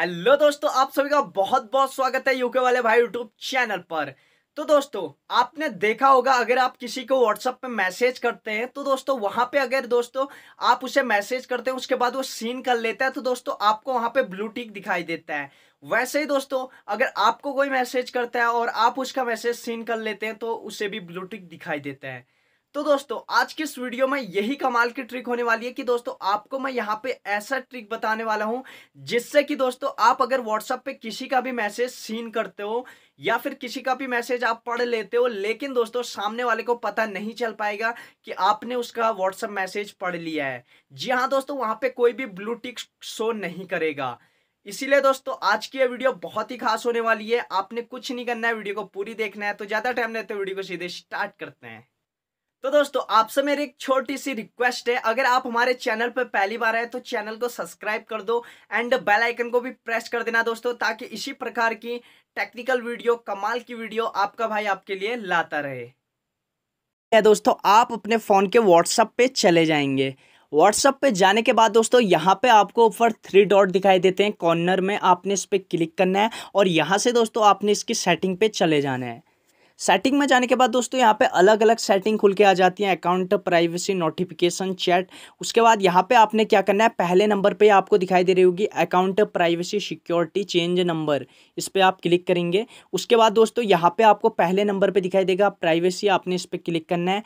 hello दोस्तों आप सभी का बहुत बहुत स्वागत है यूके वाले भाई यूट्यूब चैनल पर तो दोस्तों आपने देखा होगा अगर आप किसी को व्हाट्सअप पे मैसेज करते हैं तो दोस्तों वहां पे अगर दोस्तों आप उसे मैसेज करते हैं उसके बाद वो सीन कर लेता है तो दोस्तों आपको वहां पे ब्लू टिक दिखाई देता है वैसे ही दोस्तों अगर आपको कोई मैसेज करता है और आप उसका मैसेज सीन कर लेते हैं तो उसे भी ब्लू टिक दिखाई देता है तो दोस्तों आज के इस वीडियो में यही कमाल की ट्रिक होने वाली है कि दोस्तों आपको मैं यहाँ पे ऐसा ट्रिक बताने वाला हूं जिससे कि दोस्तों आप अगर व्हाट्सएप पे किसी का भी मैसेज सीन करते हो या फिर किसी का भी मैसेज आप पढ़ लेते हो लेकिन दोस्तों सामने वाले को पता नहीं चल पाएगा कि आपने उसका व्हाट्सएप मैसेज पढ़ लिया है जी हाँ दोस्तों वहां पर कोई भी ब्लू टिक शो नहीं करेगा इसीलिए दोस्तों आज की ये वीडियो बहुत ही खास होने वाली है आपने कुछ नहीं करना है वीडियो को पूरी देखना है तो ज़्यादा टाइम लेते वीडियो को सीधे स्टार्ट करते हैं तो दोस्तों आपसे मेरी एक छोटी सी रिक्वेस्ट है अगर आप हमारे चैनल पर पहली बार आए तो चैनल को सब्सक्राइब कर दो एंड बेल आइकन को भी प्रेस कर देना दोस्तों ताकि इसी प्रकार की टेक्निकल वीडियो कमाल की वीडियो आपका भाई आपके लिए लाता रहे है दोस्तों आप अपने फ़ोन के व्हाट्सअप पे चले जाएंगे व्हाट्सअप पे जाने के बाद दोस्तों यहाँ पे आपको ऊपर थ्री डॉट दिखाई देते हैं कॉर्नर में आपने इस पर क्लिक करना है और यहाँ से दोस्तों आपने इसकी सेटिंग पे चले जाना है सेटिंग में जाने के बाद दोस्तों यहाँ पे अलग अलग सेटिंग खुल के आ जाती है अकाउंट प्राइवेसी नोटिफिकेशन चैट उसके बाद यहाँ पे आपने क्या करना है पहले नंबर पे आपको दिखाई दे रही होगी account privacy security change number इस पर आप क्लिक करेंगे उसके बाद दोस्तों यहाँ पे आपको पहले नंबर पर दिखाई देगा प्राइवेसी आपने इस पर क्लिक करना है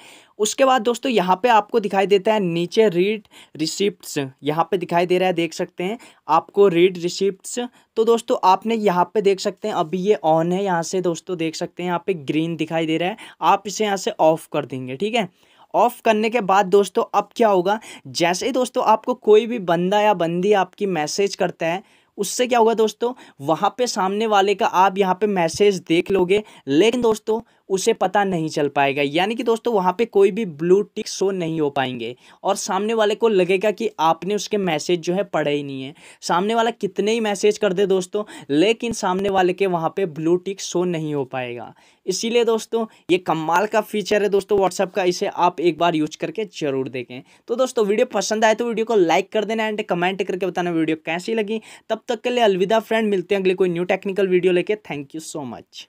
उसके बाद दोस्तों यहाँ पे आपको दिखाई देता है नीचे रीड रिसिप्ट यहाँ पे दिखाई दे रहा है देख सकते हैं आपको रीड रिसिप्ट तो दोस्तों आपने यहाँ पे देख सकते हैं अभी ये ऑन है यहाँ से दोस्तों देख सकते हैं यहाँ पे ग्रीन दिखाई दे रहा है आप इसे यहाँ से ऑफ कर देंगे ठीक है ऑफ करने के बाद दोस्तों अब क्या होगा जैसे ही दोस्तों आपको कोई भी बंदा या बंदी आपकी मैसेज करता है उससे क्या होगा दोस्तों वहाँ पे सामने वाले का आप यहाँ पे मैसेज देख लोगे लेकिन दोस्तों उसे पता नहीं चल पाएगा यानी कि दोस्तों वहाँ पे कोई भी ब्लू टिक शो नहीं हो पाएंगे और सामने वाले को लगेगा कि आपने उसके मैसेज जो है पढ़े ही नहीं है सामने वाला कितने ही मैसेज कर दे दोस्तों लेकिन सामने वाले के वहाँ पे ब्लू टिक शो नहीं हो पाएगा इसीलिए दोस्तों ये कमाल का फीचर है दोस्तों व्हाट्सअप का इसे आप एक बार यूज करके जरूर देखें तो दोस्तों वीडियो पसंद आए तो वीडियो को लाइक कर देना एंड कमेंट करके बताना वीडियो कैसी लगी तब तक के लिए अलविदा फ्रेंड मिलते हैं अगले कोई न्यू टेक्निकल वीडियो लेके थैंक यू सो मच